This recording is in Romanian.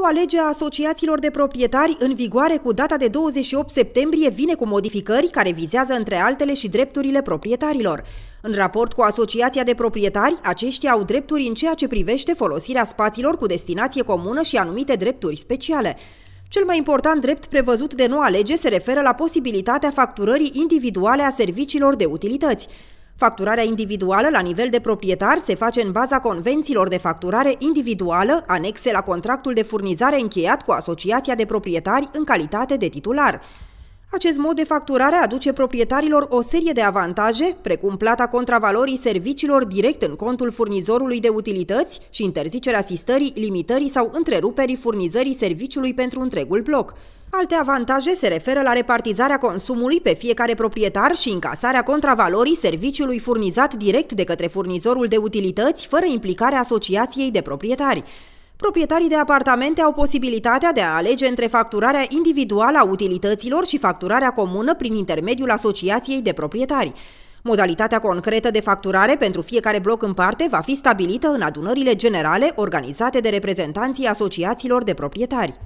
noua lege a asociațiilor de proprietari în vigoare cu data de 28 septembrie vine cu modificări care vizează între altele și drepturile proprietarilor. În raport cu Asociația de Proprietari, aceștia au drepturi în ceea ce privește folosirea spațiilor cu destinație comună și anumite drepturi speciale. Cel mai important drept prevăzut de noua lege se referă la posibilitatea facturării individuale a serviciilor de utilități. Facturarea individuală la nivel de proprietar se face în baza convențiilor de facturare individuală anexe la contractul de furnizare încheiat cu Asociația de Proprietari în calitate de titular. Acest mod de facturare aduce proprietarilor o serie de avantaje, precum plata contravalorii serviciilor direct în contul furnizorului de utilități și interzicerea asistării, limitării sau întreruperii furnizării serviciului pentru întregul bloc. Alte avantaje se referă la repartizarea consumului pe fiecare proprietar și încasarea contravalorii serviciului furnizat direct de către furnizorul de utilități, fără implicarea asociației de proprietari. Proprietarii de apartamente au posibilitatea de a alege între facturarea individuală a utilităților și facturarea comună prin intermediul asociației de proprietari. Modalitatea concretă de facturare pentru fiecare bloc în parte va fi stabilită în adunările generale organizate de reprezentanții asociațiilor de proprietari.